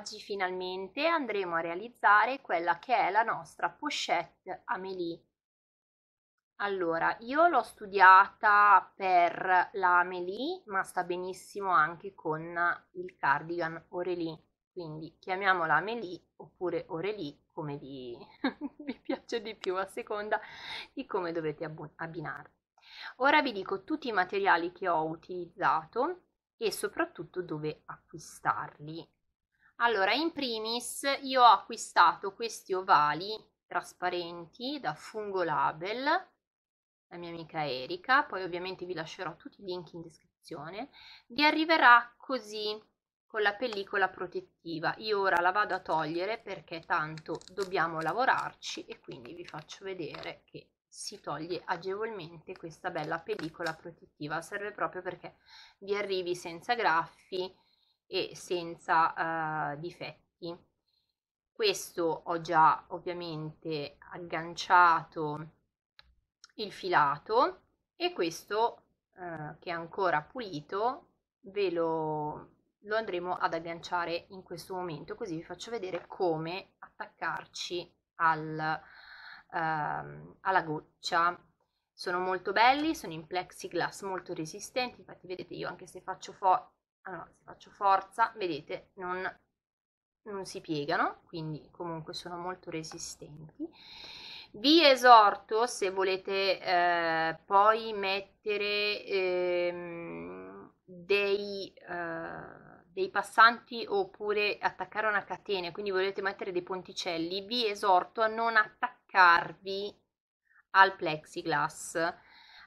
oggi finalmente andremo a realizzare quella che è la nostra pochette Amélie. Allora, io l'ho studiata per la Amélie, ma sta benissimo anche con il cardigan Aurélie, quindi chiamiamola Amélie oppure Aurélie come vi, vi piace di più a seconda di come dovete abbinare. Ora vi dico tutti i materiali che ho utilizzato e soprattutto dove acquistarli allora, in primis io ho acquistato questi ovali trasparenti da Fungo Label, la mia amica Erika, poi ovviamente vi lascerò tutti i link in descrizione. Vi arriverà così con la pellicola protettiva. Io ora la vado a togliere perché tanto dobbiamo lavorarci e quindi vi faccio vedere che si toglie agevolmente questa bella pellicola protettiva serve proprio perché vi arrivi senza graffi e senza eh, difetti. Questo ho già ovviamente agganciato il filato e questo eh, che è ancora pulito ve lo, lo andremo ad agganciare in questo momento così vi faccio vedere come attaccarci al, ehm, alla goccia sono molto belli sono in plexiglass molto resistenti infatti vedete io anche se faccio fo allora se faccio forza vedete non, non si piegano quindi comunque sono molto resistenti vi esorto se volete eh, poi mettere ehm, dei, eh, dei, passanti oppure attaccare una catena quindi volete mettere dei ponticelli vi esorto a non attaccarvi al plexiglass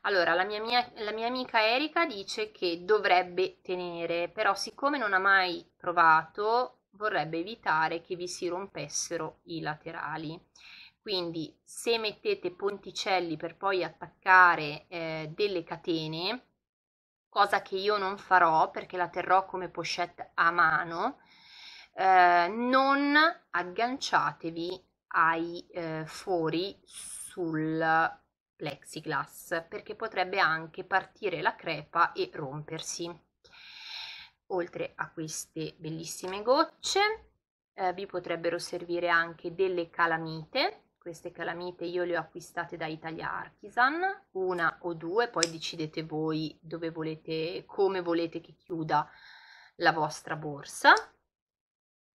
allora, la mia, mia, la mia amica Erika dice che dovrebbe tenere, però siccome non ha mai provato, vorrebbe evitare che vi si rompessero i laterali. Quindi se mettete ponticelli per poi attaccare eh, delle catene, cosa che io non farò perché la terrò come pochette a mano, eh, non agganciatevi ai eh, fori sul plexiglass perché potrebbe anche partire la crepa e rompersi. Oltre a queste bellissime gocce eh, vi potrebbero servire anche delle calamite. Queste calamite io le ho acquistate da Italia Artisan, una o due, poi decidete voi dove volete, come volete che chiuda la vostra borsa.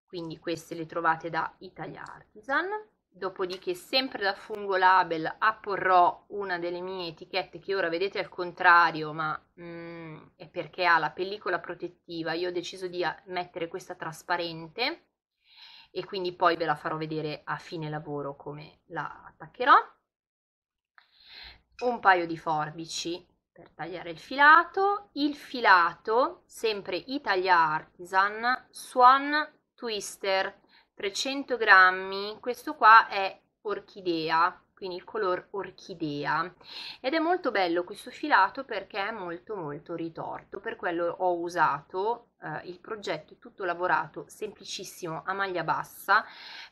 Quindi queste le trovate da Italia Artisan dopodiché sempre da fungo label apporrò una delle mie etichette che ora vedete al contrario ma mm, è perché ha la pellicola protettiva io ho deciso di ah, mettere questa trasparente e quindi poi ve la farò vedere a fine lavoro come la attaccherò un paio di forbici per tagliare il filato il filato sempre Italia Artisan Swan Twister 300 grammi, questo qua è orchidea, quindi il color orchidea ed è molto bello questo filato perché è molto molto ritorto, per quello ho usato eh, il progetto tutto lavorato semplicissimo a maglia bassa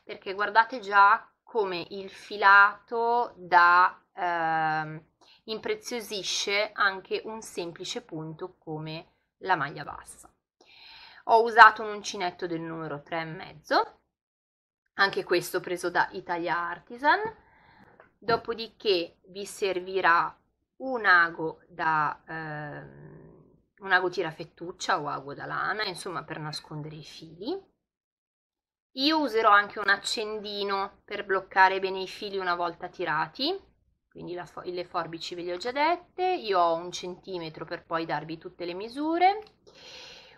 perché guardate già come il filato da eh, impreziosisce anche un semplice punto come la maglia bassa ho usato un uncinetto del numero e mezzo anche questo preso da Italia Artisan. Dopodiché vi servirà un ago da ehm, un ago tirafettuccia o ago da lana, insomma, per nascondere i fili. Io userò anche un accendino per bloccare bene i fili una volta tirati, quindi fo le forbici ve le ho già dette, io ho un centimetro per poi darvi tutte le misure.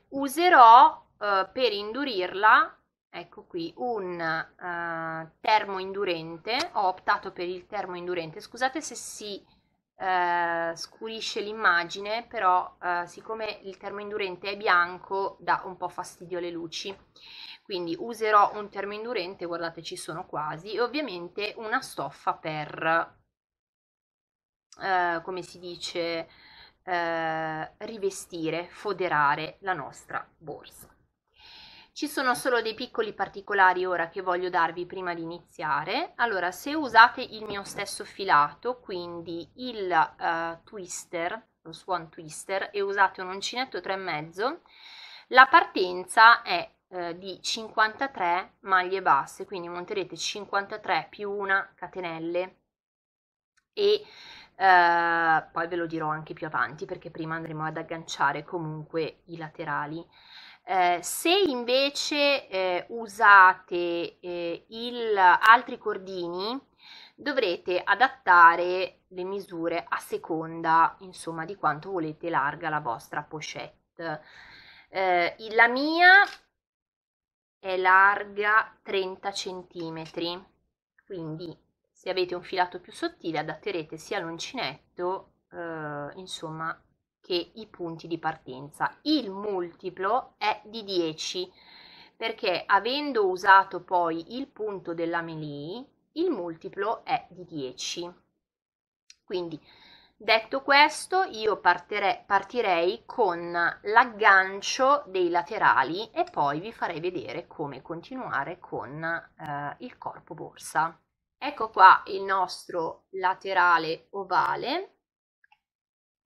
Userò eh, per indurirla ecco qui, un uh, eh, indurente ho optato per il termo indurente scusate se si uh, scurisce l'immagine, però uh, siccome il termo indurente è bianco dà un po' fastidio alle luci, quindi userò un termo indurente guardate ci sono quasi, e ovviamente una stoffa per, come si dice, rivestire, foderare la nostra borsa. Ci sono solo dei piccoli particolari ora che voglio darvi prima di iniziare. Allora, se usate il mio stesso filato, quindi il uh, twister, lo swan twister, e usate un uncinetto 3,5, la partenza è uh, di 53 maglie basse, quindi monterete 53 più una catenelle e uh, poi ve lo dirò anche più avanti perché prima andremo ad agganciare comunque i laterali. Eh, se invece eh, usate eh, il, altri cordini dovrete adattare le misure a seconda insomma di quanto volete larga la vostra pochette. Eh, la mia è larga 30 cm quindi se avete un filato più sottile adatterete sia l'uncinetto eh, insomma che i punti di partenza. Il multiplo è di 10 perché avendo usato poi il punto della melee, il multiplo è di 10. Quindi, detto questo, io partere, partirei con l'aggancio dei laterali e poi vi farei vedere come continuare con eh, il corpo borsa. Ecco qua il nostro laterale ovale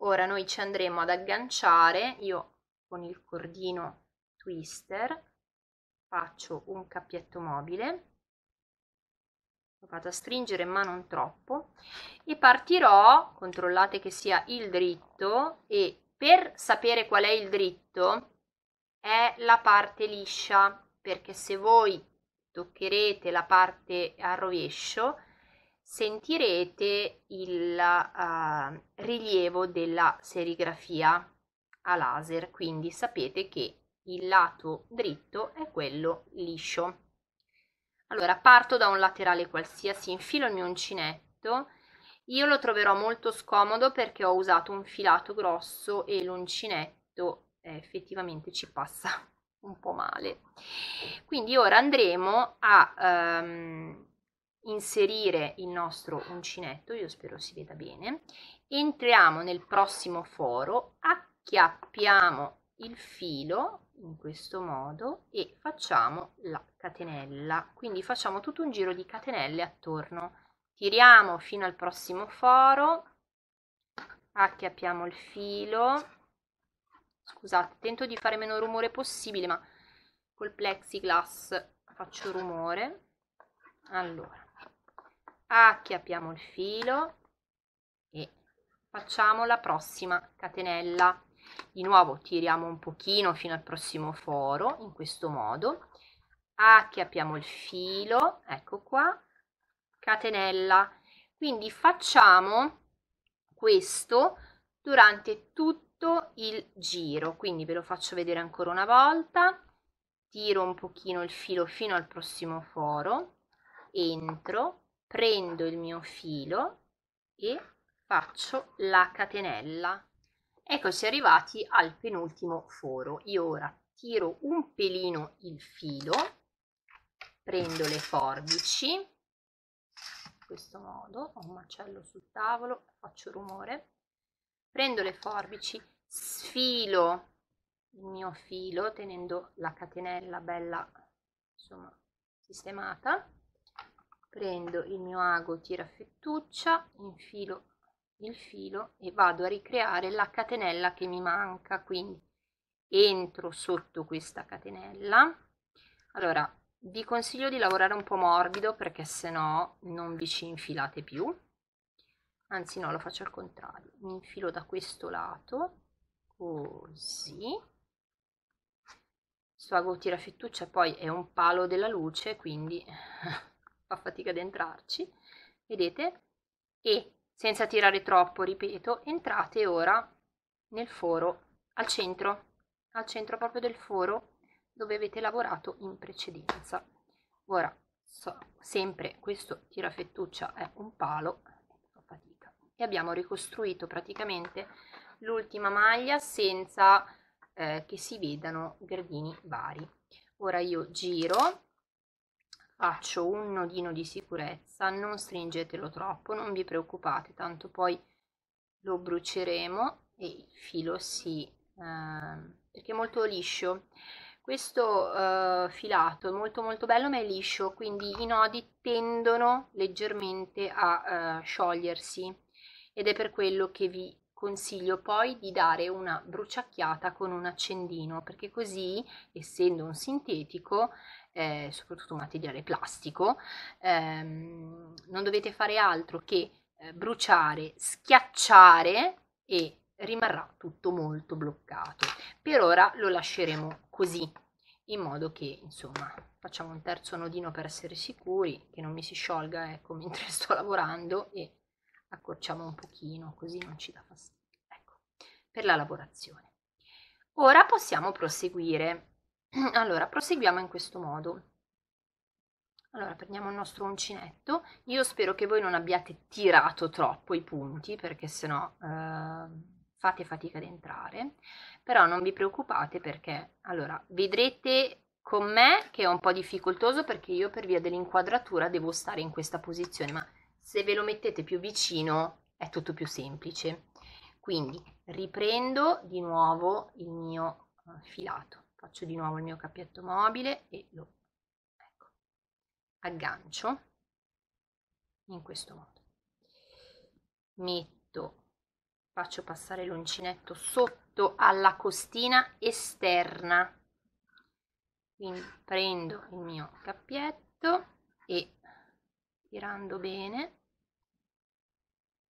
ora noi ci andremo ad agganciare io con il cordino twister faccio un cappietto mobile lo vado a stringere ma non troppo e partirò controllate che sia il dritto e per sapere qual è il dritto è la parte liscia perché se voi toccherete la parte a rovescio sentirete il uh, rilievo della serigrafia a laser, quindi sapete che il lato dritto è quello liscio. Allora, parto da un laterale qualsiasi, infilo il mio uncinetto. Io lo troverò molto scomodo perché ho usato un filato grosso e l'uncinetto eh, effettivamente ci passa un po' male. Quindi ora andremo a... Um, inserire il nostro uncinetto, io spero si veda bene, entriamo nel prossimo foro, acchiappiamo il filo in questo modo e facciamo la catenella, quindi facciamo tutto un giro di catenelle attorno, tiriamo fino al prossimo foro, acchiappiamo il filo, scusate, tento di fare meno rumore possibile, ma col plexiglass faccio rumore, allora acchiappiamo il filo e facciamo la prossima catenella di nuovo tiriamo un pochino fino al prossimo foro in questo modo acchiappiamo il filo ecco qua catenella quindi facciamo questo durante tutto il giro quindi ve lo faccio vedere ancora una volta tiro un pochino il filo fino al prossimo foro entro prendo il mio filo e faccio la catenella eccoci arrivati al penultimo foro io ora tiro un pelino il filo prendo le forbici in questo modo ho un macello sul tavolo faccio rumore prendo le forbici sfilo il mio filo tenendo la catenella bella insomma sistemata prendo il mio ago tirafettuccia infilo il filo e vado a ricreare la catenella che mi manca quindi entro sotto questa catenella allora vi consiglio di lavorare un po' morbido perché se no non vi ci infilate più anzi no lo faccio al contrario mi infilo da questo lato così questo ago tirafettuccia poi è un palo della luce quindi fa fatica ad entrarci, vedete? E senza tirare troppo, ripeto, entrate ora nel foro al centro, al centro proprio del foro dove avete lavorato in precedenza. Ora, so, sempre questo tirafettuccia è un palo, fa fatica, e abbiamo ricostruito praticamente l'ultima maglia senza eh, che si vedano gradini vari. Ora io giro Faccio un nodino di sicurezza, non stringetelo troppo, non vi preoccupate, tanto poi lo bruceremo e il filo si... Eh, perché è molto liscio. Questo eh, filato è molto molto bello ma è liscio, quindi i nodi tendono leggermente a eh, sciogliersi ed è per quello che vi consiglio poi di dare una bruciacchiata con un accendino perché così essendo un sintetico eh, soprattutto materiale plastico, ehm, non dovete fare altro che eh, bruciare, schiacciare e rimarrà tutto molto bloccato. Per ora lo lasceremo così, in modo che insomma facciamo un terzo nodino per essere sicuri che non mi si sciolga ecco mentre sto lavorando e accorciamo un pochino così non ci dà fastidio ecco per la lavorazione ora possiamo proseguire Allora, proseguiamo in questo modo. Allora, prendiamo il nostro uncinetto. Io spero che voi non abbiate tirato troppo i punti, perché sennò eh, fate fatica ad entrare. Però non vi preoccupate perché, allora, vedrete con me che è un po' difficoltoso perché io per via dell'inquadratura devo stare in questa posizione, ma se ve lo mettete più vicino è tutto più semplice. Quindi riprendo di nuovo il mio eh, filato faccio di nuovo il mio cappietto mobile e lo ecco, aggancio in questo modo metto faccio passare l'uncinetto sotto alla costina esterna quindi prendo il mio cappietto e tirando bene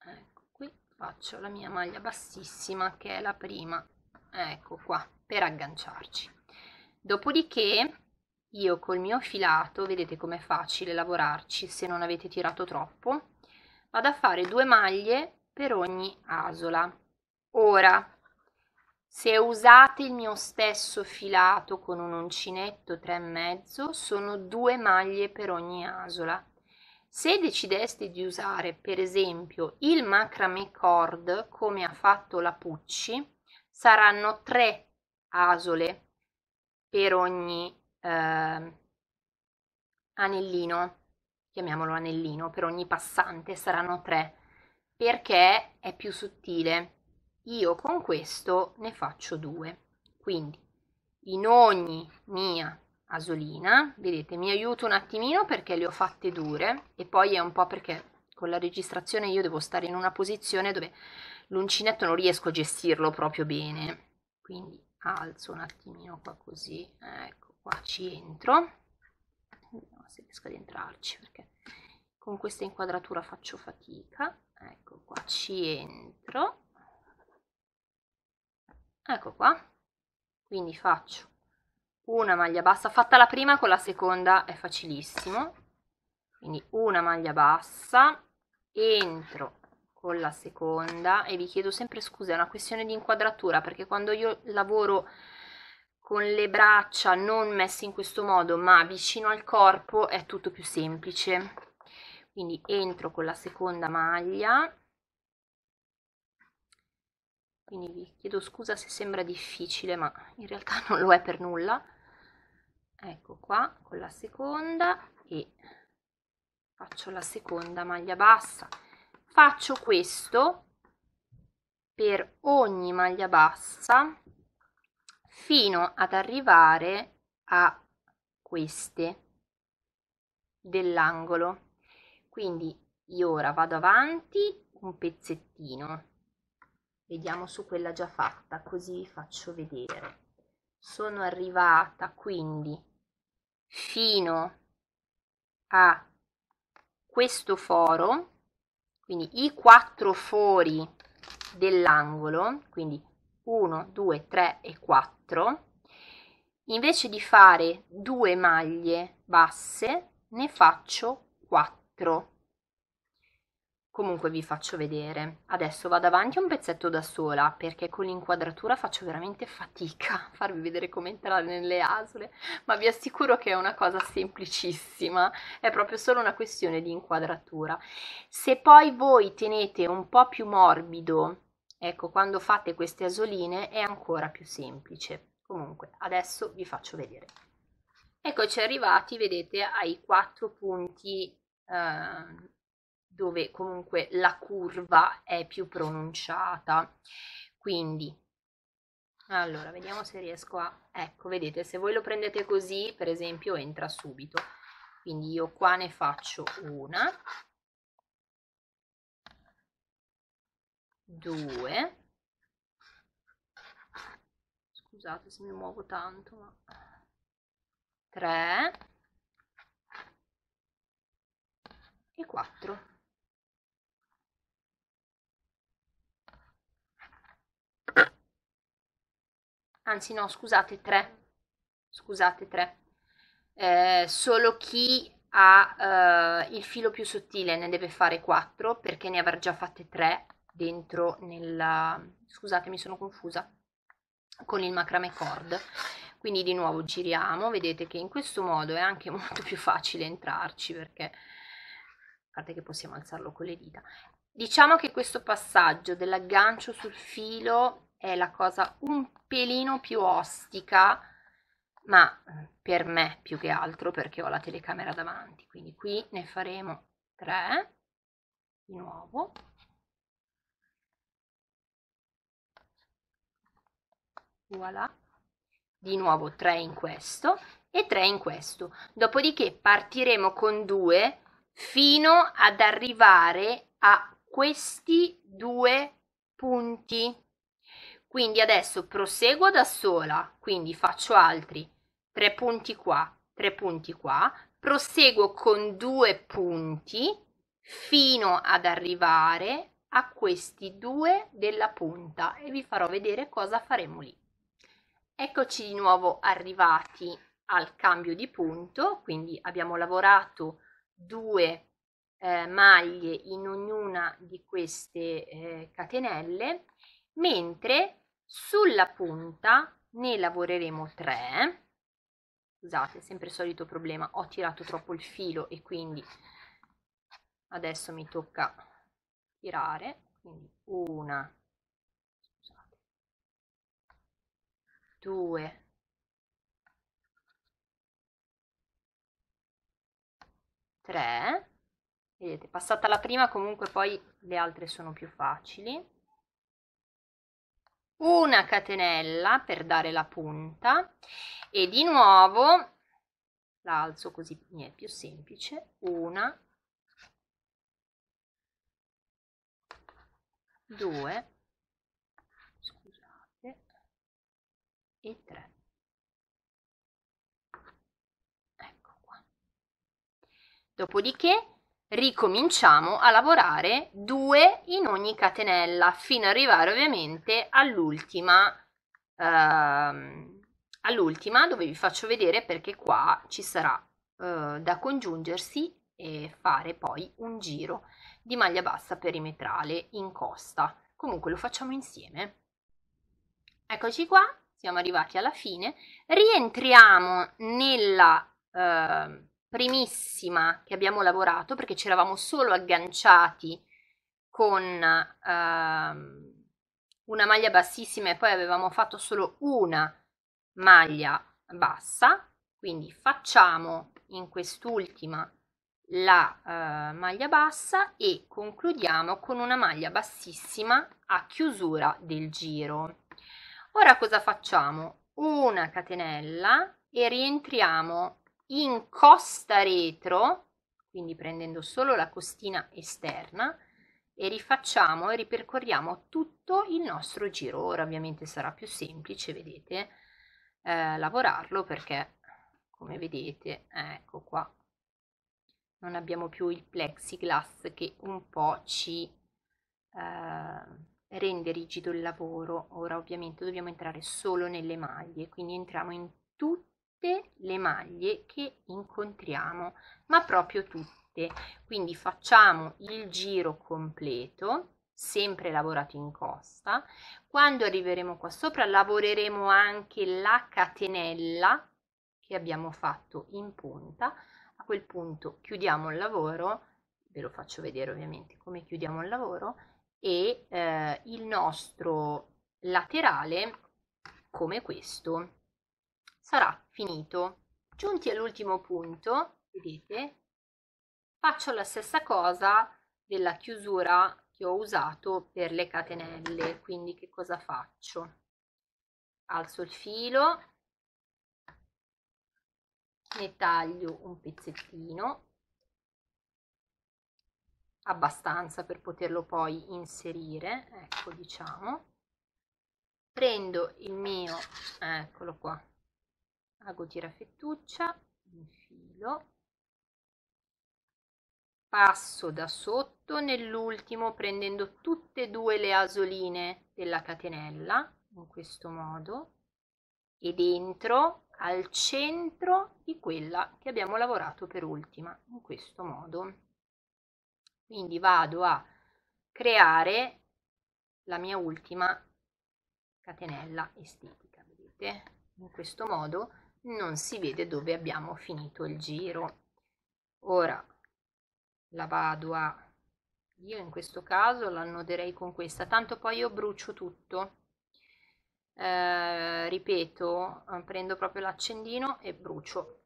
ecco qui faccio la mia maglia bassissima che è la prima ecco qua per agganciarci dopodiché io col mio filato vedete com'è facile lavorarci se non avete tirato troppo vado a fare due maglie per ogni asola ora se usate il mio stesso filato con un uncinetto 3 e mezzo sono due maglie per ogni asola se decideste di usare per esempio il macrame cord come ha fatto la Pucci saranno tre asole per ogni eh, anellino, chiamiamolo anellino, per ogni passante saranno tre perché è più sottile. Io con questo ne faccio due. Quindi in ogni mia asolina, vedete, mi aiuto un attimino perché le ho fatte dure e poi è un po' perché con la registrazione io devo stare in una posizione dove l'uncinetto non riesco a gestirlo proprio bene. Quindi alzo un attimino qua così eh, ecco qua ci entro vediamo se riesco ad entrarci perché con questa inquadratura faccio fatica ecco qua ci entro ecco qua quindi faccio una maglia bassa fatta la prima con la seconda è facilissimo quindi una maglia bassa entro con la seconda e vi chiedo sempre scusa, è una questione di inquadratura perché quando io lavoro con le braccia non messe in questo modo ma vicino al corpo è tutto più semplice. Quindi entro con la seconda maglia. Quindi vi chiedo scusa se sembra difficile, ma in realtà non lo è per nulla. Ecco qua, con la seconda e faccio la seconda maglia bassa faccio questo per ogni maglia bassa fino ad arrivare a queste dell'angolo quindi io ora vado avanti un pezzettino vediamo su quella già fatta così vi faccio vedere sono arrivata quindi fino a questo foro quindi i quattro fori dell'angolo, quindi 1, 2, 3 e 4, invece di fare due maglie basse ne faccio 4 Comunque vi faccio vedere. Adesso vado avanti un pezzetto da sola perché con l'inquadratura faccio veramente fatica a farvi vedere come entrare nelle asole, ma vi assicuro che è una cosa semplicissima, è proprio solo una questione di inquadratura. Se poi voi tenete un po' più morbido, ecco, quando fate queste asoline è ancora più semplice. Comunque, adesso vi faccio vedere. Eccoci arrivati, vedete, ai quattro punti eh, dove comunque la curva è più pronunciata. Quindi, allora, vediamo se riesco a... Ecco, vedete, se voi lo prendete così, per esempio, entra subito. Quindi io qua ne faccio una, due, scusate se mi muovo tanto, ma... tre e quattro. anzi no, scusate, tre. Scusate, tre. Eh, solo chi ha eh, il filo più sottile ne deve fare quattro, perché ne avrà già fatte tre dentro nella... scusate mi sono confusa con il macrame cord quindi di nuovo giriamo vedete che in questo modo è anche molto più facile entrarci perché a parte che possiamo alzarlo con le dita diciamo che questo passaggio dell'aggancio sul filo è la cosa un pelino più ostica, ma eh, per me più che altro perché ho la telecamera davanti. Quindi qui ne faremo tre di nuovo. Voilà. Di nuovo 3 in questo e 3 in questo. Dopodiché partiremo con due fino ad arrivare a questi due punti quindi adesso proseguo da sola, quindi faccio altri 3 punti qua, 3 punti qua, proseguo con due punti fino ad arrivare a questi due della punta e vi farò vedere cosa faremo lì. Eccoci di nuovo arrivati al cambio di punto, quindi abbiamo lavorato due eh, maglie in ognuna di queste eh, catenelle, mentre sulla punta ne lavoreremo 3 scusate sempre il solito problema ho tirato troppo il filo e quindi adesso mi tocca tirare quindi una scusate, due tre vedete passata la prima comunque poi le altre sono più facili una catenella per dare la punta e di nuovo la alzo così mi è più semplice una due scusate e tre ecco qua dopodiché ricominciamo a lavorare due in ogni catenella fino ad arrivare ovviamente all'ultima ehm, all'ultima dove vi faccio vedere perché qua ci sarà eh, da congiungersi e fare poi un giro di maglia bassa perimetrale in costa comunque lo facciamo insieme eccoci qua siamo arrivati alla fine rientriamo nella eh, primissima che abbiamo lavorato perché ci eravamo solo agganciati con ehm, una maglia bassissima e poi avevamo fatto solo una maglia bassa quindi facciamo in quest'ultima la eh, maglia bassa e concludiamo con una maglia bassissima a chiusura del giro ora cosa facciamo una catenella e rientriamo in costa retro, quindi prendendo solo la costina esterna, e rifacciamo e ripercorriamo tutto il nostro giro. Ora ovviamente sarà più semplice, vedete, eh, lavorarlo perché come vedete, ecco qua, non abbiamo più il plexiglass che un po' ci eh, rende rigido il lavoro. Ora ovviamente dobbiamo entrare solo nelle maglie, quindi entriamo in tutto tutte le maglie che incontriamo, ma proprio tutte. Quindi facciamo il giro completo, sempre lavorato in costa. Quando arriveremo qua sopra lavoreremo anche la catenella che abbiamo fatto in punta. A quel punto chiudiamo il lavoro, ve lo faccio vedere ovviamente come chiudiamo il lavoro, e eh, il nostro laterale come questo sarà finito. Giunti all'ultimo punto, vedete, faccio la stessa cosa della chiusura che ho usato per le catenelle, quindi che cosa faccio? Alzo il filo, ne taglio un pezzettino, abbastanza per poterlo poi inserire, ecco diciamo, prendo il mio, eccolo qua, hago fettuccia infilo passo da sotto nell'ultimo prendendo tutte e due le asoline della catenella in questo modo e dentro al centro di quella che abbiamo lavorato per ultima in questo modo quindi vado a creare la mia ultima catenella estetica vedete in questo modo non si vede dove abbiamo finito il giro ora la vado a io in questo caso l'annoderei con questa tanto poi io brucio tutto eh, ripeto eh, prendo proprio l'accendino e brucio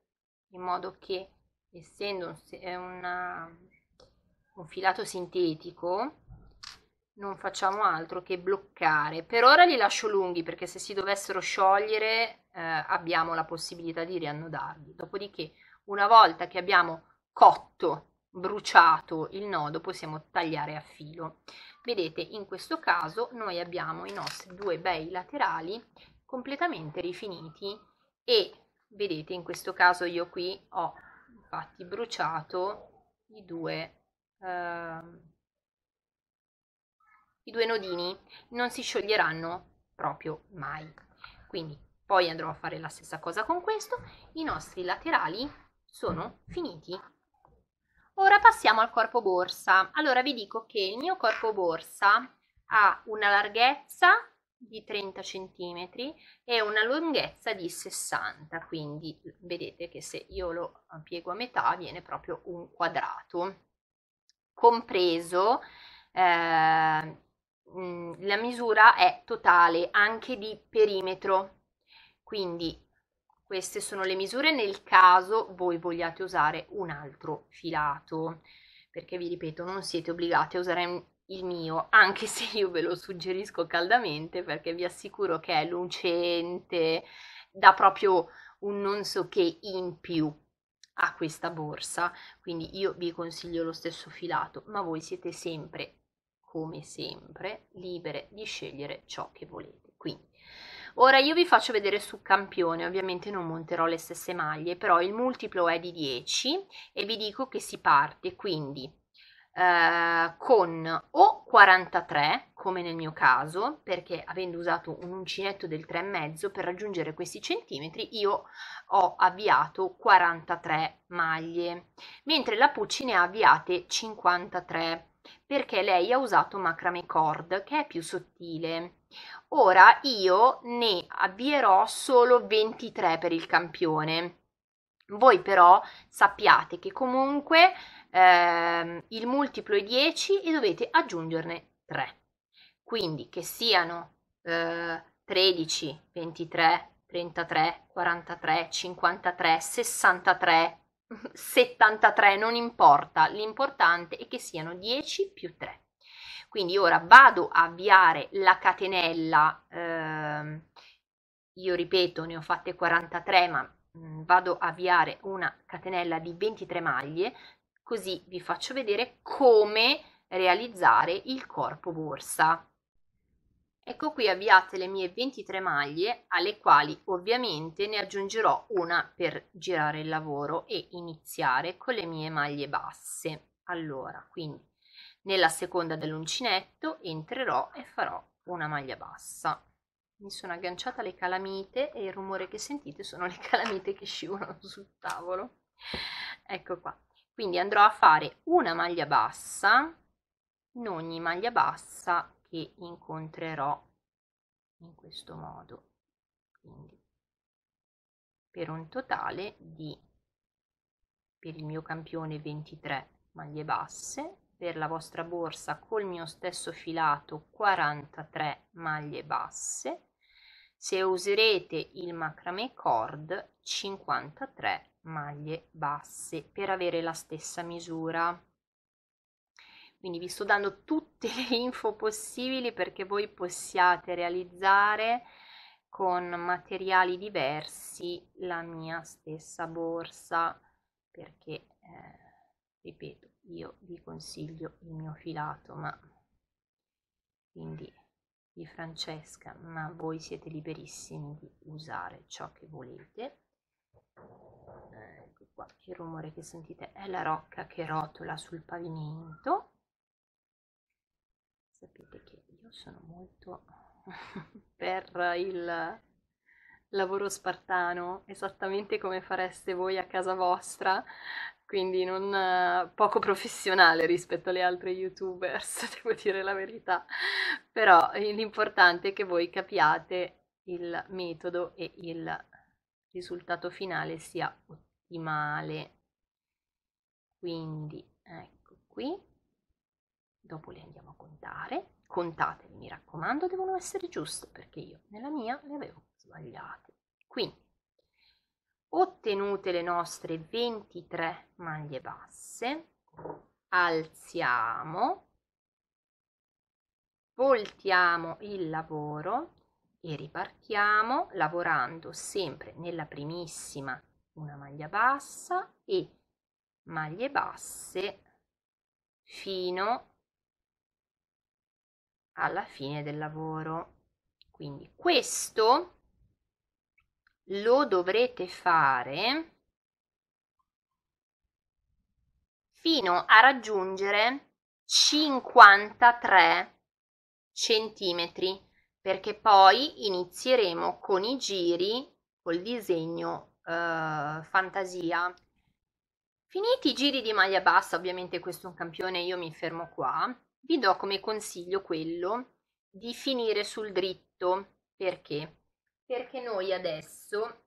in modo che essendo un, una, un filato sintetico non facciamo altro che bloccare. Per ora li lascio lunghi perché se si dovessero sciogliere eh, abbiamo la possibilità di riannodarli. Dopodiché, una volta che abbiamo cotto, bruciato il nodo, possiamo tagliare a filo. Vedete, in questo caso noi abbiamo i nostri due bei laterali completamente rifiniti e vedete, in questo caso io qui ho infatti bruciato i due eh, i due nodini non si scioglieranno proprio mai. Quindi poi andrò a fare la stessa cosa con questo, i nostri laterali sono finiti. Ora passiamo al corpo borsa. Allora vi dico che il mio corpo borsa ha una larghezza di 30 cm e una lunghezza di 60, quindi vedete che se io lo piego a metà viene proprio un quadrato, compreso eh, Mm, la misura è totale anche di perimetro. Quindi queste sono le misure nel caso voi vogliate usare un altro filato, perché vi ripeto, non siete obbligati a usare il mio, anche se io ve lo suggerisco caldamente perché vi assicuro che è lucente, dà proprio un non so che in più a questa borsa, quindi io vi consiglio lo stesso filato, ma voi siete sempre come sempre, libere di scegliere ciò che volete. Quindi, ora io vi faccio vedere su campione, ovviamente non monterò le stesse maglie, però il multiplo è di 10 e vi dico che si parte quindi eh, con o 43, come nel mio caso, perché avendo usato un uncinetto del 3,5 per raggiungere questi centimetri, io ho avviato 43 maglie, mentre la Pucci ne ha avviate 53 perché lei ha usato macrame cord che è più sottile ora io ne avvierò solo 23 per il campione voi però sappiate che comunque eh, il multiplo è 10 e dovete aggiungerne 3 quindi che siano eh, 13 23 33 43 53 63 73, non importa, l'importante è che siano 10 più 3. Quindi ora vado a avviare la catenella, eh, io ripeto ne ho fatte 43 ma mh, mm, vado a avviare una catenella di 23 maglie così vi faccio vedere come realizzare il corpo borsa. Ecco qui avviate le mie 23 maglie alle quali ovviamente ne aggiungerò una per girare il lavoro e iniziare con le mie maglie basse. Allora, quindi nella seconda dell'uncinetto entrerò e farò una maglia bassa. Mi sono agganciata le calamite e il rumore che sentite sono le calamite che scivolano sul tavolo. Ecco qua. Quindi andrò a fare una maglia bassa, in ogni maglia bassa che incontrerò in questo modo quindi per un totale di per il mio campione 23 maglie basse per la vostra borsa col mio stesso filato 43 maglie basse se userete il macrame cord 53 maglie basse per avere la stessa misura quindi vi sto dando tutte le info possibili perché voi possiate realizzare con materiali diversi la mia stessa borsa perché eh, ripeto io vi consiglio il mio filato ma quindi di Francesca ma voi siete liberissimi di usare ciò che volete eh, ecco qua il rumore che sentite è la rocca che rotola sul pavimento sapete che io sono molto per il lavoro spartano, esattamente come fareste voi a casa vostra, quindi non eh, poco professionale rispetto alle altre youtubers, devo dire la verità, però l'importante è che voi capiate il metodo e il risultato finale sia ottimale. Quindi ecco qui dopo le andiamo a contare, contateli mi raccomando, devono essere giuste perché io nella mia le avevo sbagliate. Quindi, ottenute le nostre 23 maglie basse, alziamo, voltiamo il lavoro e ripartiamo lavorando sempre nella primissima una maglia bassa e maglie basse fino a alla fine del lavoro. Quindi questo lo dovrete fare fino a raggiungere 53 centimetri perché poi inizieremo con i giri col disegno eh, fantasia finiti i giri di maglia bassa ovviamente questo è un campione io mi fermo qua vi do come consiglio quello di finire sul dritto. Perché? Perché noi adesso,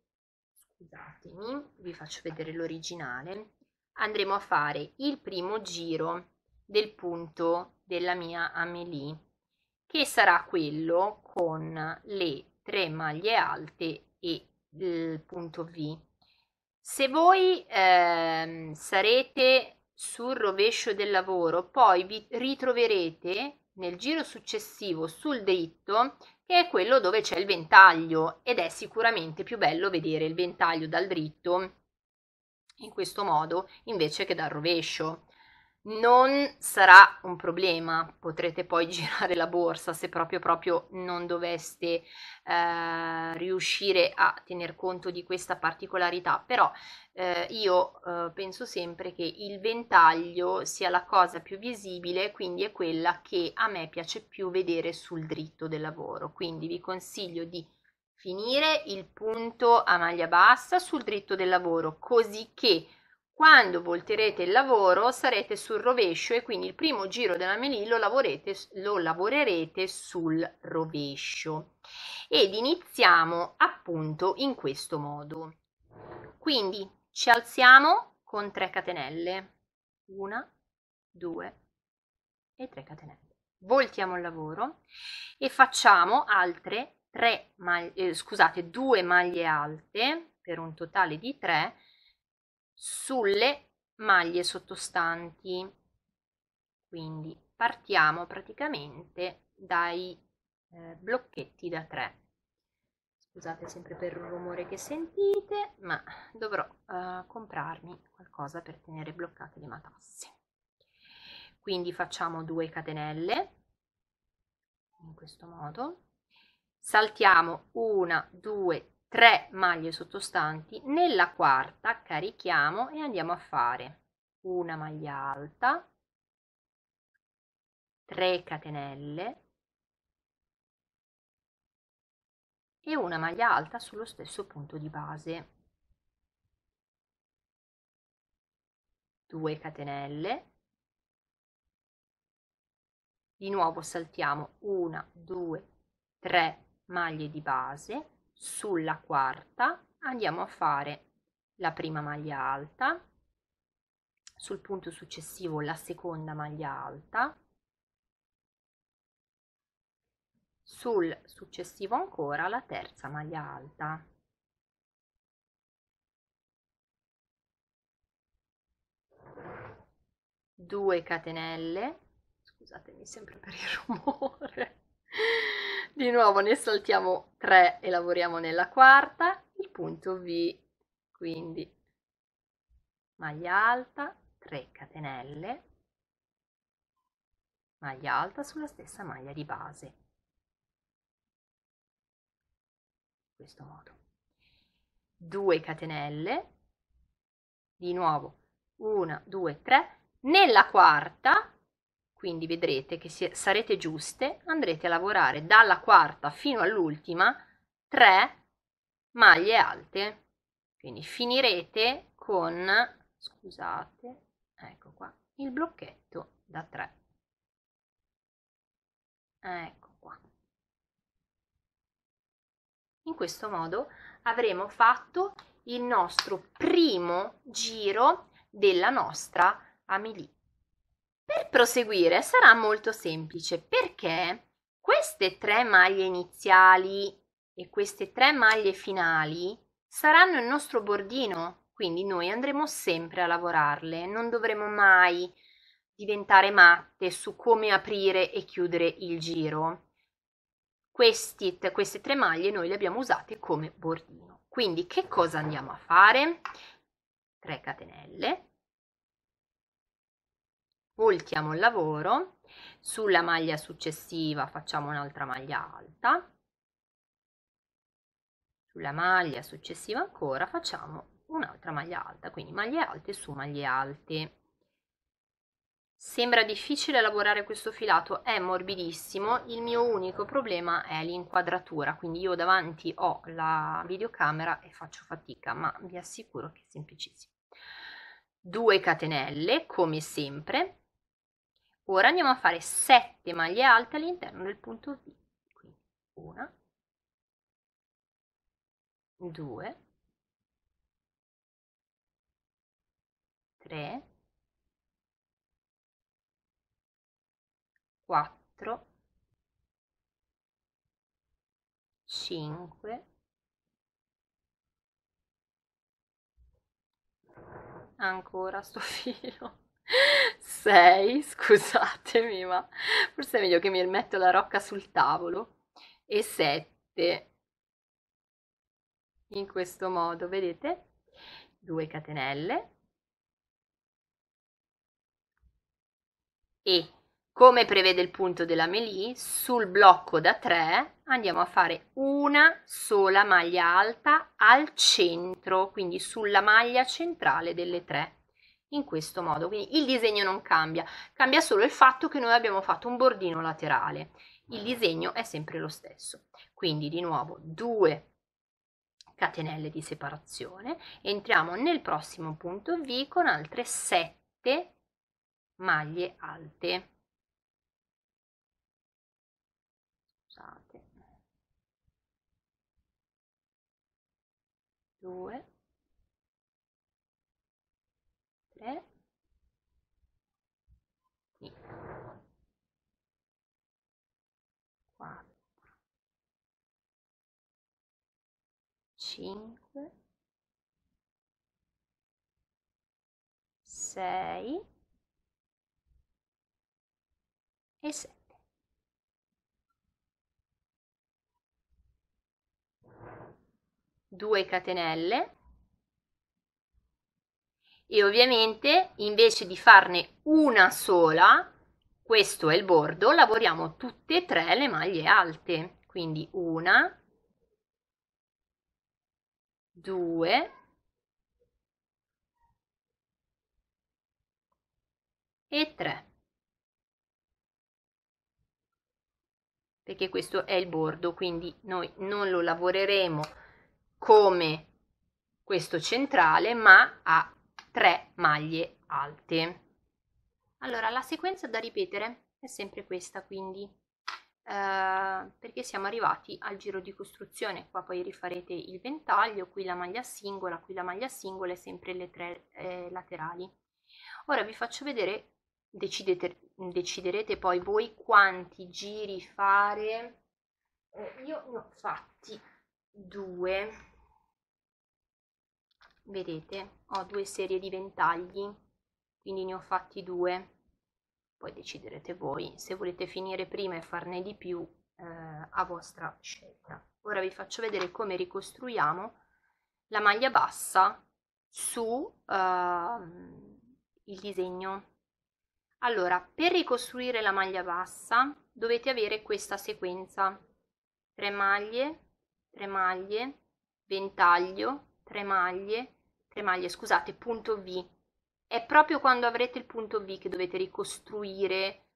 scusatemi, vi faccio vedere l'originale, andremo a fare il primo giro del punto della mia Amélie, che sarà quello con le tre maglie alte e il punto V. Se voi ehm, sarete sul rovescio del lavoro, poi vi ritroverete nel giro successivo sul dritto che è quello dove c'è il ventaglio ed è sicuramente più bello vedere il ventaglio dal dritto in questo modo invece che dal rovescio non sarà un problema, potrete poi girare la borsa se proprio, proprio non doveste eh, riuscire a tener conto di questa particolarità, però eh, io eh, penso sempre che il ventaglio sia la cosa più visibile, quindi è quella che a me piace più vedere sul dritto del lavoro, quindi vi consiglio di finire il punto a maglia bassa sul dritto del lavoro, così che quando volterete il lavoro sarete sul rovescio e quindi il primo giro della melì lo, lavorerete sul rovescio. Ed iniziamo appunto in questo modo. Quindi ci alziamo con 3 catenelle. 1, 2 e 3 catenelle. Voltiamo il lavoro e facciamo altre 3 maglie, eh, scusate, 2 maglie alte per un totale di 3 sulle maglie sottostanti. Quindi partiamo praticamente dai eh, blocchetti da 3. Scusate sempre per il rumore che sentite, ma dovrò eh, comprarmi qualcosa per tenere bloccate le matasse. Quindi facciamo due catenelle in questo modo. Saltiamo una, due, 3 maglie sottostanti, nella quarta carichiamo e andiamo a fare una maglia alta, 3 catenelle e una maglia alta sullo stesso punto di base. 2 catenelle di nuovo saltiamo 1 2 3 maglie di base sulla quarta andiamo a fare la prima maglia alta sul punto successivo la seconda maglia alta sul successivo ancora la terza maglia alta due catenelle scusatemi sempre per il rumore di nuovo ne saltiamo 3 e lavoriamo nella quarta, il punto V, quindi maglia alta, 3 catenelle, maglia alta sulla stessa maglia di base. In questo modo. 2 catenelle, di nuovo 1, 2, 3, nella quarta quindi vedrete che se sarete giuste, andrete a lavorare dalla quarta fino all'ultima 3 maglie alte. Quindi finirete con, scusate, ecco qua, il blocchetto da 3. Ecco qua. In questo modo avremo fatto il nostro primo giro della nostra Amelie. Per proseguire sarà molto semplice perché queste tre maglie iniziali e queste tre maglie finali saranno il nostro bordino, quindi noi andremo sempre a lavorarle, non dovremo mai diventare matte su come aprire e chiudere il giro. Questi, queste tre maglie noi le abbiamo usate come bordino. Quindi che cosa andiamo a fare? 3 catenelle, voltiamo il lavoro sulla maglia successiva facciamo un'altra maglia alta sulla maglia successiva ancora facciamo un'altra maglia alta quindi maglie alte su maglie alte Sembra difficile lavorare questo filato, è morbidissimo, il mio unico problema è l'inquadratura, quindi io davanti ho la videocamera e faccio fatica, ma vi assicuro che è semplicissimo. 2 catenelle, come sempre, Ora andiamo a fare 7 maglie alte all'interno del punto V. Quindi 1, 2, 3, 4, 5, ancora sto filo 6, scusatemi, ma forse è meglio che mi metto la rocca sul tavolo, e 7, in questo modo, vedete? 2 catenelle, e come prevede il punto della melie, sul blocco da 3 andiamo a fare una sola maglia alta al centro, quindi sulla maglia centrale delle 3 in questo modo quindi il disegno non cambia cambia solo il fatto che noi abbiamo fatto un bordino laterale il disegno è sempre lo stesso quindi di nuovo 2 catenelle di separazione entriamo nel prossimo punto V con altre 7 maglie alte scusate 2 parte qui 4 5 6 e 7 Due catenelle e ovviamente invece di farne una sola, questo è il bordo, lavoriamo tutte e tre le maglie alte, quindi una, due e tre. perché questo è il bordo, quindi noi non lo lavoreremo come questo centrale, ma a 3 maglie alte allora la sequenza da ripetere è sempre questa quindi eh, perché siamo arrivati al giro di costruzione qua poi rifarete il ventaglio qui la maglia singola qui la maglia singola e sempre le tre eh, laterali ora vi faccio vedere decidete, deciderete poi voi quanti giri fare eh, io ne ho fatti due vedete ho due serie di ventagli quindi ne ho fatti due poi deciderete voi se volete finire prima e farne di più eh, a vostra scelta ora vi faccio vedere come ricostruiamo la maglia bassa su eh, il disegno allora per ricostruire la maglia bassa dovete avere questa sequenza 3 maglie 3 maglie ventaglio 3 maglie le maglie, scusate, punto V. È proprio quando avrete il punto V che dovete ricostruire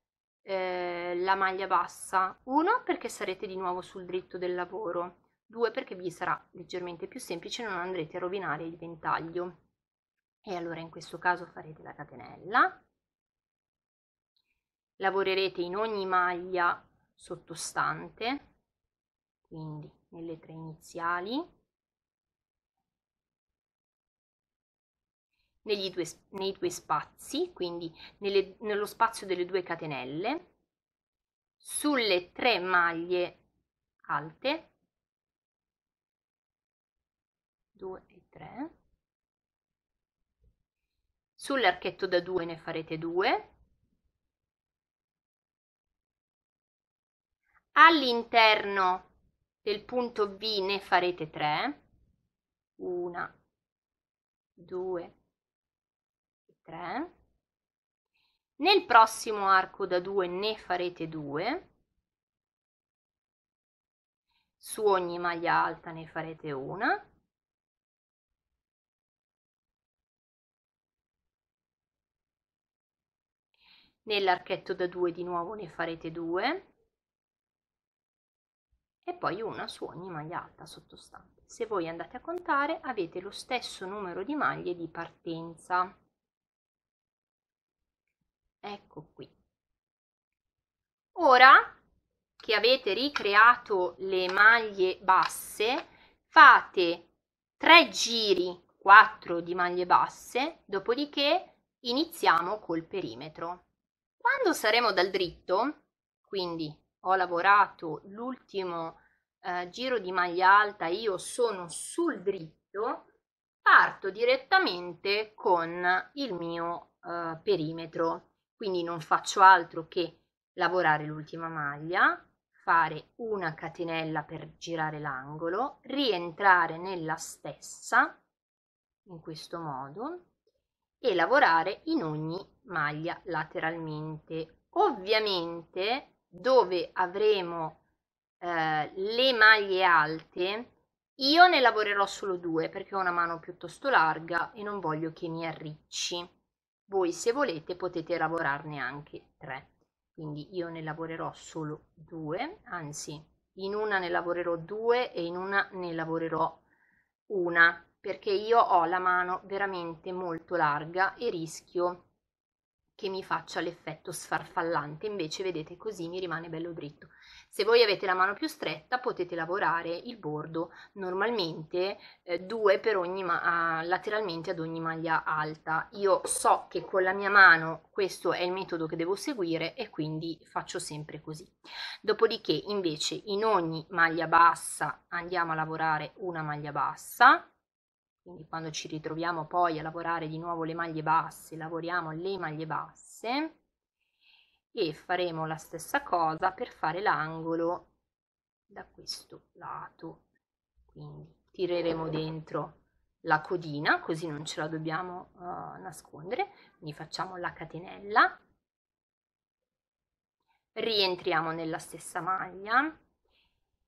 eh, la maglia bassa. Uno, perché sarete di nuovo sul dritto del lavoro. Due, perché vi sarà leggermente più semplice, non andrete a rovinare il ventaglio. E allora in questo caso farete la catenella. Lavorerete in ogni maglia sottostante, quindi nelle tre iniziali due, nei due spazi, quindi nelle, nello spazio delle due catenelle, sulle tre maglie alte, 2 e 3, sull'archetto da 2 ne farete 2, all'interno del punto V ne farete 3, 1, 2, 3. Eh. Nel prossimo arco da 2 ne farete 2. Su ogni maglia alta ne farete una. Nell'archetto da 2 di nuovo ne farete 2 e poi una su ogni maglia alta sottostante. Se voi andate a contare avete lo stesso numero di maglie di partenza. Ecco qui. Ora che avete ricreato le maglie basse, fate 3 giri, 4 di maglie basse, dopodiché iniziamo col perimetro. Quando saremo dal dritto, quindi ho lavorato l'ultimo eh, giro di maglia alta, io sono sul dritto, parto direttamente con il mio eh, perimetro quindi non faccio altro che lavorare l'ultima maglia, fare una catenella per girare l'angolo, rientrare nella stessa in questo modo e lavorare in ogni maglia lateralmente. Ovviamente dove avremo eh, le maglie alte io ne lavorerò solo due perché ho una mano piuttosto larga e non voglio che mi arricci voi se volete potete lavorarne anche tre quindi io ne lavorerò solo due anzi in una ne lavorerò due e in una ne lavorerò una perché io ho la mano veramente molto larga e rischio che mi faccia l'effetto sfarfallante, invece vedete così mi rimane bello dritto. Se voi avete la mano più stretta potete lavorare il bordo normalmente eh, due per ogni ma- lateralmente ad ogni maglia alta. Io so che con la mia mano questo è il metodo che devo seguire e quindi faccio sempre così. Dopodiché invece in ogni maglia bassa andiamo a lavorare una maglia bassa quindi quando ci ritroviamo poi a lavorare di nuovo le maglie basse, lavoriamo le maglie basse e faremo la stessa cosa per fare l'angolo da questo lato. Quindi tireremo dentro la codina, così non ce la dobbiamo uh, nascondere, quindi facciamo la catenella, rientriamo nella stessa maglia,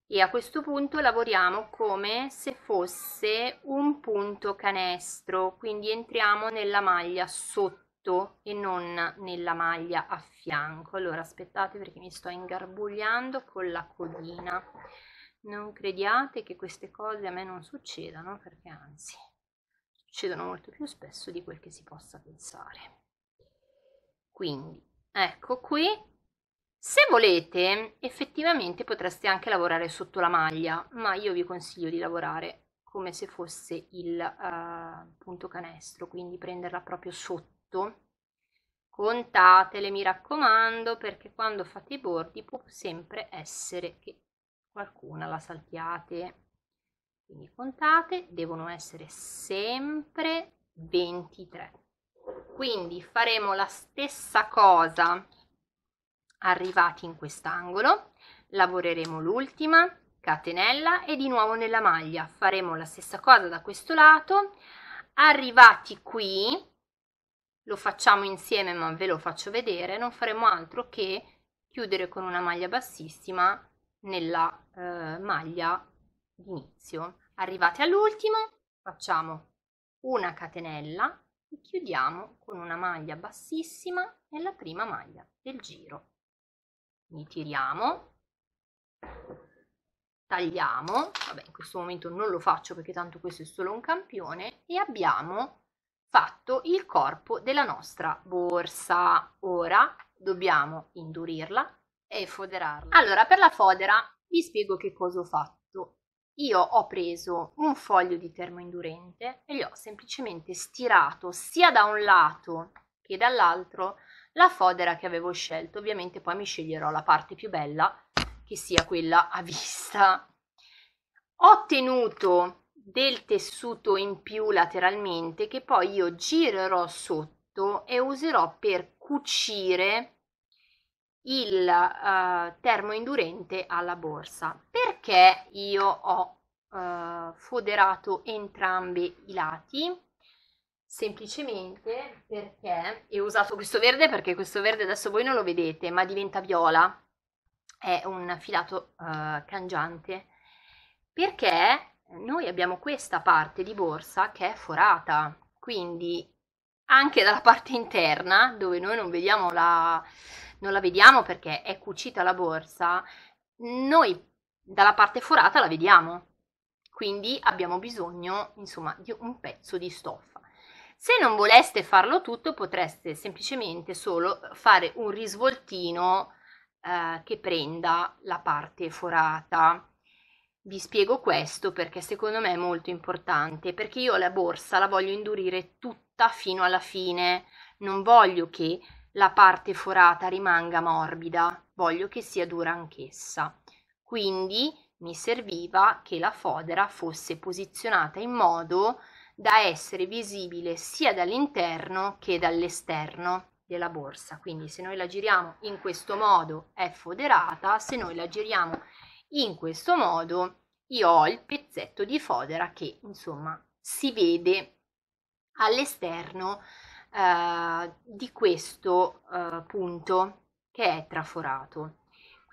e a questo punto lavoriamo come se fosse un punto canestro quindi entriamo nella maglia sotto e non nella maglia a fianco allora aspettate perché mi sto ingarbugliando con la codina non crediate che queste cose a me non succedano perché anzi succedono molto più spesso di quel che si possa pensare quindi ecco qui se volete, effettivamente potreste anche lavorare sotto la maglia, ma io vi consiglio di lavorare come se fosse il uh, punto canestro, quindi prenderla proprio sotto. Contatele, mi raccomando, perché quando fate i bordi può sempre essere che qualcuna la saltiate. Quindi contate, devono essere sempre 23. Quindi faremo la stessa cosa arrivati in quest'angolo lavoreremo l'ultima catenella e di nuovo nella maglia faremo la stessa cosa da questo lato arrivati qui lo facciamo insieme ma ve lo faccio vedere non faremo altro che chiudere con una maglia bassissima nella eh, maglia d'inizio arrivati all'ultimo facciamo una catenella e chiudiamo con una maglia bassissima nella prima maglia del giro quindi tiriamo tagliamo vabbè in questo momento non lo faccio perché tanto questo è solo un campione e abbiamo fatto il corpo della nostra borsa ora dobbiamo indurirla e foderarla allora per la fodera vi spiego che cosa ho fatto io ho preso un foglio di termoindurente e li ho semplicemente stirato sia da un lato che dall'altro la fodera che avevo scelto. Ovviamente poi mi sceglierò la parte più bella, che sia quella a vista. Ho tenuto del tessuto in più lateralmente che poi io girerò sotto e userò per cucire il uh, eh, termoindurente alla borsa perché io ho uh, foderato entrambi i lati semplicemente perché, e ho usato questo verde perché questo verde adesso voi non lo vedete, ma diventa viola, è un filato uh, cangiante, perché noi abbiamo questa parte di borsa che è forata, quindi anche dalla parte interna, dove noi non vediamo la, non la vediamo perché è cucita la borsa, noi dalla parte forata la vediamo. Quindi abbiamo bisogno, insomma, di un pezzo di stoffa. Se non voleste farlo tutto potreste semplicemente solo fare un risvoltino eh, che prenda la parte forata. Vi spiego questo perché secondo me è molto importante, perché io la borsa la voglio indurire tutta fino alla fine, non voglio che la parte forata rimanga morbida, voglio che sia dura anch'essa. Quindi mi serviva che la fodera fosse posizionata in modo da essere visibile sia dall'interno che dall'esterno della borsa. Quindi se noi la giriamo in questo modo è foderata, se noi la giriamo in questo modo io ho il pezzetto di fodera che insomma si vede all'esterno eh, di questo eh, punto che è traforato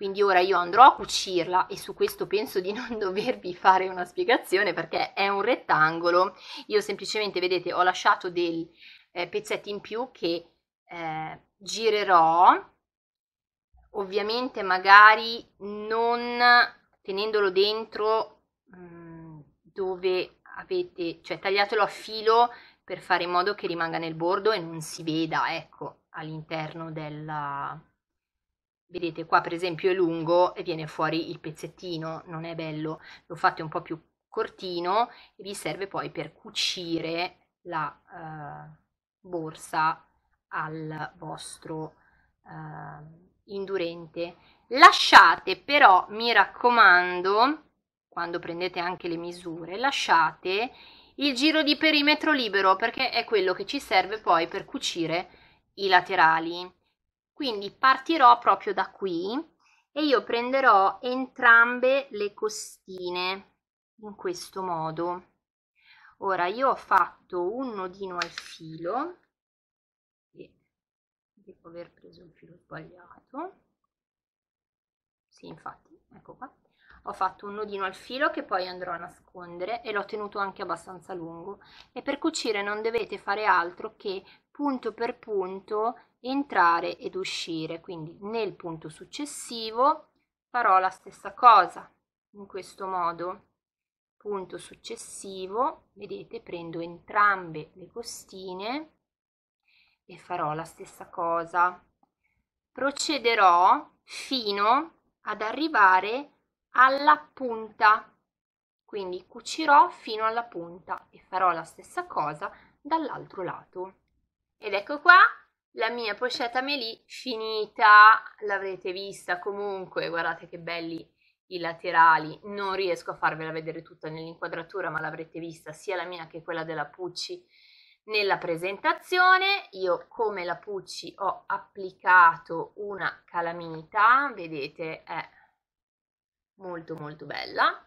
quindi ora io andrò a cucirla e su questo penso di non dovervi fare una spiegazione perché è un rettangolo io semplicemente vedete ho lasciato dei eh, pezzetti in più che eh, girerò ovviamente magari non tenendolo dentro mh, mm, dove avete cioè tagliatelo a filo per fare in modo che rimanga nel bordo e non si veda ecco all'interno della Vedete qua per esempio è lungo e viene fuori il pezzettino, non è bello, lo fate un po' più cortino e vi serve poi per cucire la eh, borsa al vostro eh, indurente. Lasciate però, mi raccomando, quando prendete anche le misure, lasciate il giro di perimetro libero perché è quello che ci serve poi per cucire i laterali. Quindi partirò proprio da qui e io prenderò entrambe le costine in questo modo. Ora io ho fatto un nodino al filo, devo aver preso il filo sbagliato, sì infatti, ecco qua, ho fatto un nodino al filo che poi andrò a nascondere e l'ho tenuto anche abbastanza lungo e per cucire non dovete fare altro che punto per punto entrare ed uscire. Quindi nel punto successivo farò la stessa cosa in questo modo. Punto successivo, vedete, prendo entrambe le costine e farò la stessa cosa. Procederò fino ad arrivare alla punta. Quindi cucirò fino alla punta e farò la stessa cosa dall'altro lato. Ed ecco qua la mia pochetta Melì finita, l'avrete vista comunque, guardate che belli i laterali, non riesco a farvela vedere tutta nell'inquadratura ma l'avrete vista sia la mia che quella della Pucci nella presentazione, io come la Pucci ho applicato una calamita vedete è molto molto bella,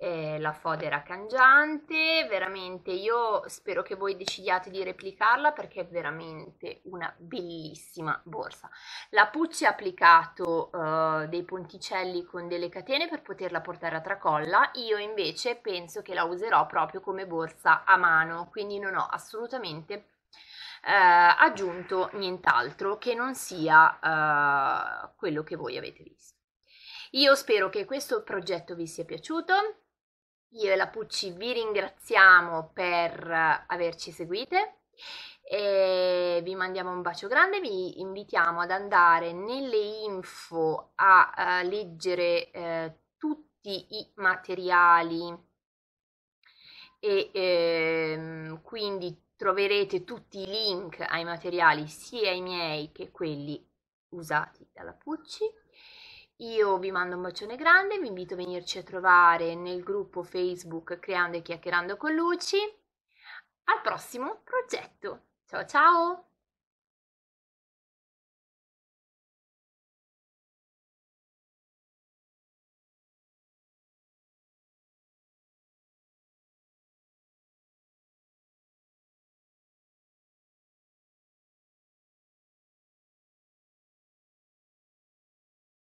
eh, la fodera cangiante, veramente io spero che voi decidiate di replicarla perché è veramente una bellissima borsa. La Pucci ha applicato eh, dei ponticelli con delle catene per poterla portare a tracolla, io invece penso che la userò proprio come borsa a mano, quindi non ho assolutamente eh, aggiunto nient'altro che non sia eh, quello che voi avete visto. Io spero che questo progetto vi sia piaciuto, io e la Pucci vi ringraziamo per eh, averci seguite e vi mandiamo un bacio grande, vi invitiamo ad andare nelle info a, a eh, leggere eh, tutti i materiali e eh, quindi troverete tutti i link ai materiali sia i miei che quelli usati dalla Pucci io vi mando un bacione grande, vi invito a venirci a trovare nel gruppo Facebook Creando e Chiacchierando con Luci. Al prossimo progetto. Ciao ciao!